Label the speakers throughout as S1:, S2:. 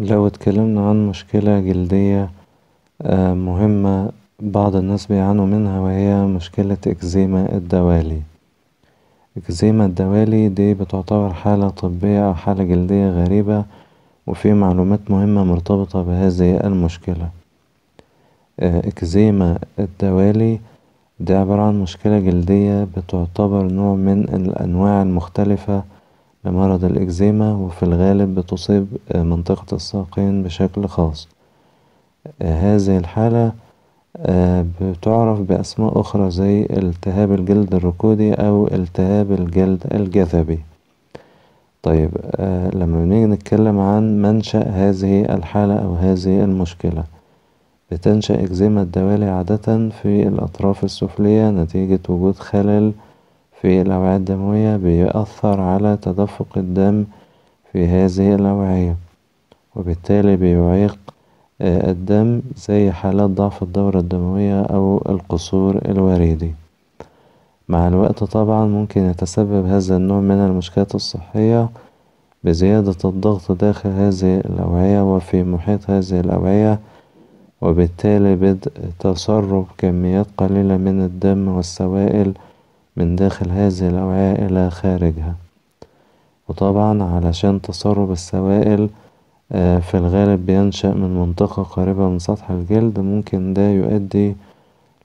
S1: لو اتكلمنا عن مشكلة جلدية آه، مهمة بعض الناس بيعانوا منها وهي مشكلة إكزيما الدوالي إكزيما الدوالي دي بتعتبر حالة طبية أو حالة جلدية غريبة وفي معلومات مهمة مرتبطة بهذه المشكلة آه، إكزيما الدوالي دي عبارة عن مشكلة جلدية بتعتبر نوع من الأنواع المختلفة لمرض الإكزيما وفي الغالب بتصيب آه، منطقة الساقين بشكل خاص آه، هذه الحالة آه، بتعرف بأسماء أخرى زي التهاب الجلد الركودي أو التهاب الجلد الجذبي طيب لما بنيجي نتكلم عن منشأ هذه الحالة أو هذه المشكلة بتنشأ إكزيما الدوالي عادة في الأطراف السفلية نتيجة وجود خلل في الأوعية الدموية بيأثر على تدفق الدم في هذه الأوعية وبالتالي بيعيق آه، الدم زي حالات ضعف الدورة الدموية أو القصور الوريدي مع الوقت طبعا ممكن يتسبب هذا النوع من المشكلات الصحية بزيادة الضغط داخل هذه الأوعية وفي محيط هذه الأوعية وبالتالي بدء تسرب كميات قليلة من الدم والسوائل من داخل هذه الأوعية إلى خارجها وطبعا علشان تسرب السوائل آه، في الغالب بينشأ من منطقة قريبة من سطح الجلد ممكن ده يؤدي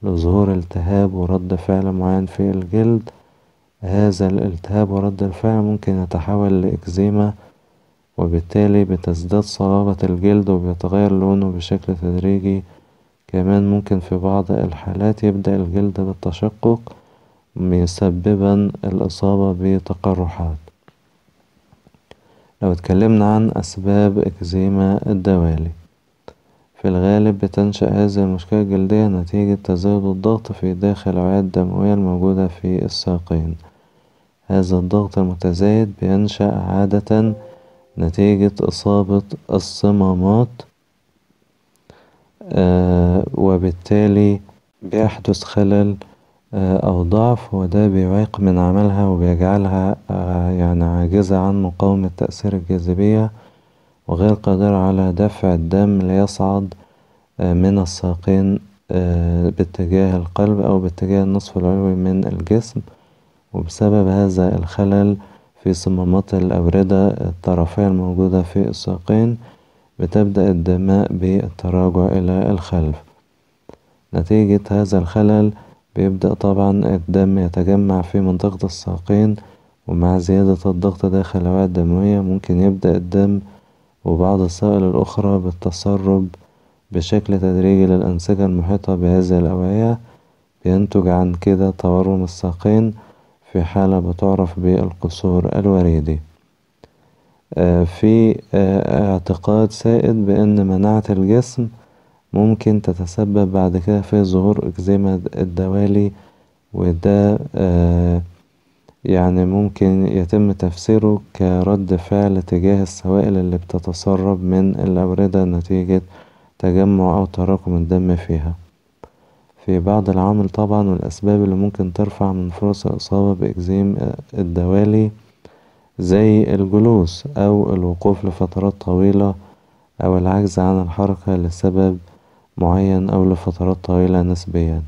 S1: لظهور التهاب ورد فعل معين في الجلد هذا الالتهاب ورد الفعل ممكن يتحول لإكزيما وبالتالي بتزداد صلابة الجلد وبيتغير لونه بشكل تدريجي كمان ممكن في بعض الحالات يبدأ الجلد بالتشقق مسببا الإصابة بتقرحات لو اتكلمنا عن أسباب إكزيما الدوالي في الغالب بتنشأ هذه المشكلة الجلدية نتيجة تزايد الضغط في داخل الأوعية الدموية الموجودة في الساقين هذا الضغط المتزايد بينشأ عادة نتيجة إصابة الصمامات آه وبالتالي بيحدث خلل آه، أو ضعف وده بيعيق من عملها وبيجعلها آه، يعني عاجزة عن مقاومة تأثير الجاذبية وغير قادرة على دفع الدم ليصعد آه، من الساقين باتجاه القلب أو باتجاه النصف العلوي من الجسم وبسبب هذا الخلل في صمامات الأوردة الطرفية الموجودة في الساقين بتبدأ الدماء بالتراجع إلى الخلف نتيجة هذا الخلل بيبدأ طبعا الدم يتجمع في منطقة الساقين ومع زيادة الضغط داخل الأوعية الدموية ممكن يبدأ الدم وبعض السائل الأخرى بالتسرب بشكل تدريجي للأنسجة المحيطة بهذه الأوعية بينتج عن كده تورم الساقين في حالة بتعرف بالقصور الوريدي آه، في آه، اعتقاد سائد بأن مناعة الجسم ممكن تتسبب بعد كده في ظهور إكزيما الدوالي وده آه، يعني ممكن يتم تفسيره كرد فعل تجاه السوائل اللي بتتسرب من الأوردة نتيجة تجمع أو تراكم الدم فيها في بعض العوامل طبعا والأسباب اللي ممكن ترفع من فرص الإصابة بإكزيم آه، الدوالي زي الجلوس أو الوقوف لفترات طويلة أو العجز عن الحركة لسبب معين أو لفترات طويلة نسبيا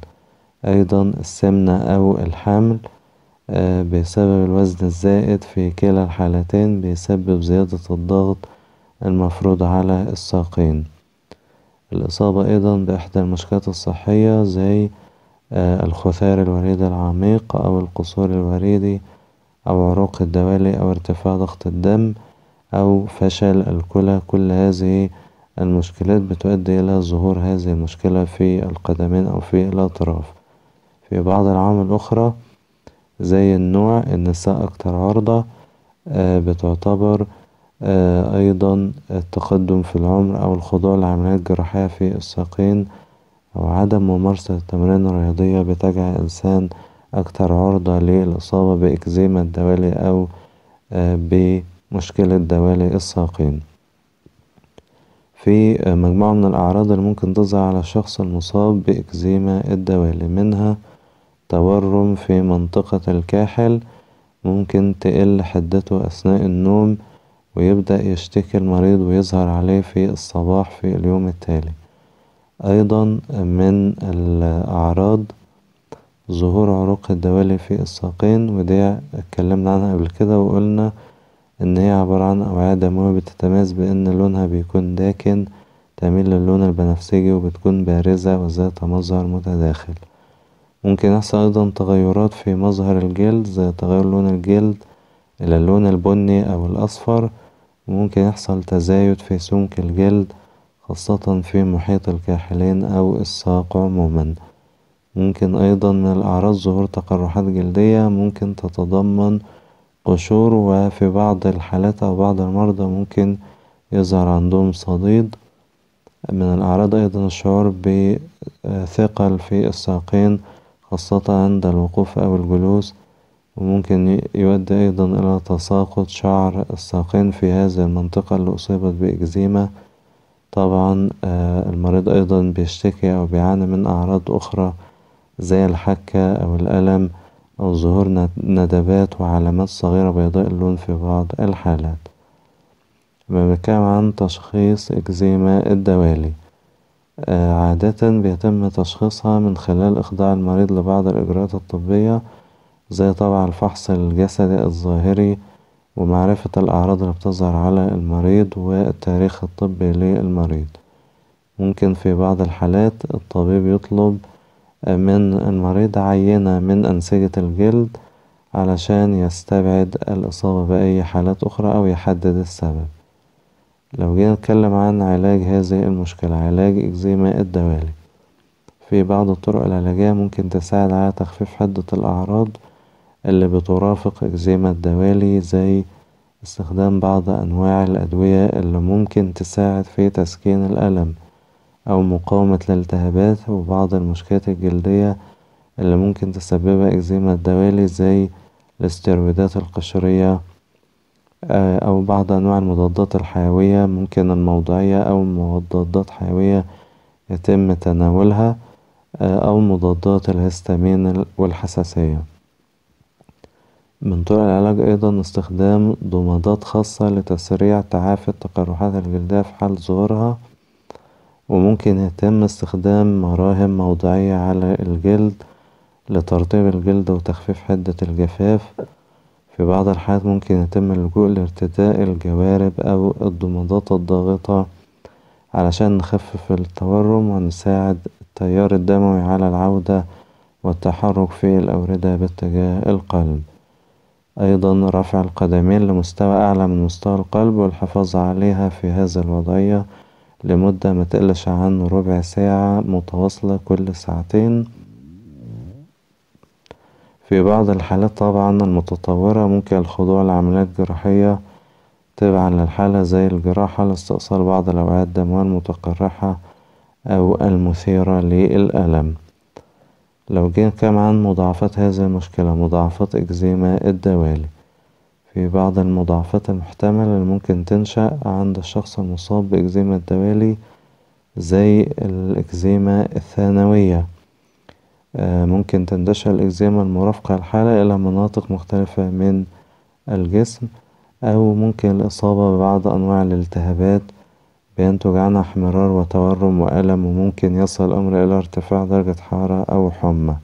S1: أيضا السمنة أو الحمل آه، بسبب الوزن الزائد في كلا الحالتين بيسبب زيادة الضغط المفروض على الساقين الإصابة أيضا بإحدى المشكلات الصحية زي آه، الخثار الوريد العميق أو القصور الوريدي أو عروق الدوالي أو ارتفاع ضغط الدم أو فشل الكلى كل هذه المشكلات بتؤدي إلى ظهور هذه المشكلة في القدمين أو في الأطراف في بعض العوامل الأخرى زي النوع النساء أكتر عرضة آه، بتعتبر آه، أيضا التقدم في العمر أو الخضوع لعمليات جراحية في الساقين أو عدم ممارسة التمارين الرياضية بتجعل الإنسان أكثر عرضة للإصابة بإكزيما الدوالي أو آه، بمشكلة دوالي الساقين. في مجموعة من الأعراض اللي ممكن تظهر على الشخص المصاب بإكزيما الدوالي منها تورم في منطقة الكاحل ممكن تقل حدته أثناء النوم ويبدأ يشتكي المريض ويظهر عليه في الصباح في اليوم التالي أيضا من الأعراض ظهور عروق الدوالي في الساقين ودي اتكلمنا عنها قبل كده وقلنا ان هي عبارة عن اوعية دموية بتتميز بان لونها بيكون داكن تميل للون البنفسجي وبتكون بارزة وذات مظهر متداخل ممكن يحصل أيضا تغيرات في مظهر الجلد زي تغير لون الجلد إلى اللون البني أو الأصفر وممكن يحصل تزايد في سمك الجلد خاصة في محيط الكاحلين أو الساق عموما ممكن أيضا من الأعراض ظهور تقرحات جلدية ممكن تتضمن قشور وفي بعض الحالات أو بعض المرضى ممكن يظهر عندهم صديد من الأعراض أيضا الشعور بثقل في الساقين خاصة عند الوقوف أو الجلوس وممكن يؤدي أيضا إلى تساقط شعر الساقين في هذه المنطقة اللي أصيبت بإكزيما طبعا آه، المريض أيضا بيشتكي أو بيعاني من أعراض أخرى زي الحكة أو الألم أو ظهور ندبات وعلامات صغيرة بيضاء اللون في بعض الحالات لما بنتكلم عن تشخيص إكزيما الدوالي آه، عادة بيتم تشخيصها من خلال إخضاع المريض لبعض الإجراءات الطبية زي طبعا الفحص الجسدي الظاهري ومعرفة الأعراض اللي بتظهر على المريض والتاريخ الطبي للمريض ممكن في بعض الحالات الطبيب يطلب من المريض عينة من أنسجة الجلد علشان يستبعد الإصابة بأي حالات أخرى أو يحدد السبب لو جينا نتكلم عن علاج هذه المشكلة علاج إكزيما الدوالي في بعض الطرق العلاجية ممكن تساعد على تخفيف حدة الأعراض اللي بترافق إكزيما الدوالي زي استخدام بعض أنواع الأدوية اللي ممكن تساعد في تسكين الألم أو مقاومة للالتهابات وبعض المشكلات الجلدية اللي ممكن تسببها إكزيما الدوالي زي الاسترويدات القشرية آه، أو بعض أنواع المضادات الحيوية ممكن الموضعية أو مضادات حيوية يتم تناولها آه، أو مضادات الهستامين والحساسية من طرق العلاج أيضا استخدام ضمادات خاصة لتسريع تعافي التقرحات الجلدية في حال ظهورها وممكن يتم استخدام مراهم موضعية على الجلد لترطيب الجلد وتخفيف حدة الجفاف في بعض الحالات ممكن يتم اللجوء لارتداء الجوارب أو الضمادات الضاغطة علشان نخفف التورم ونساعد التيار الدموي على العودة والتحرك في الأوردة باتجاه القلب أيضا رفع القدمين لمستوى أعلى من مستوى القلب والحفاظ عليها في هذه الوضعية لمدة ما تقلش عن ربع ساعة متواصلة كل ساعتين في بعض الحالات طبعا المتطورة ممكن الخضوع لعمليات جراحية تبعا للحالة زي الجراحة لاستئصال بعض الأوعية الدموية المتقرحة أو المثيرة للألم لو جينا كمان عن مضاعفات هذه المشكلة مضاعفات إكزيما الدوالي في بعض المضاعفات المحتملة اللي ممكن تنشأ عند الشخص المصاب بإكزيما الدوالي زي الإكزيما الثانوية آه، ممكن تنتشر الإكزيما المرافقة الحالة إلى مناطق مختلفة من الجسم أو ممكن الإصابة ببعض أنواع الالتهابات بينتج عنها احمرار وتورم وألم وممكن يصل الأمر إلى ارتفاع درجة حرارة أو حمى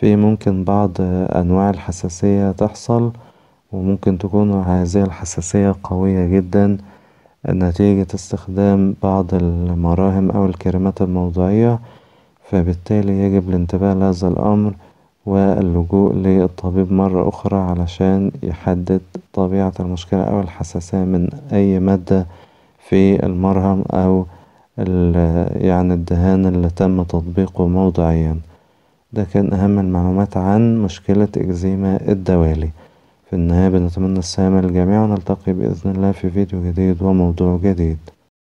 S1: في ممكن بعض أنواع الحساسية تحصل وممكن تكون هذه الحساسية قوية جدا نتيجة استخدام بعض المراهم أو الكريمات الموضعية فبالتالي يجب الانتباه لهذا الأمر واللجوء للطبيب مرة أخرى علشان يحدد طبيعة المشكلة أو الحساسية من أي مادة في المرهم أو يعني الدهان اللي تم تطبيقه موضعيا ده كان أهم المعلومات عن مشكلة إكزيما الدوالي في النهاية بنتمنى السلامة للجميع ونلتقي بإذن الله في فيديو جديد وموضوع جديد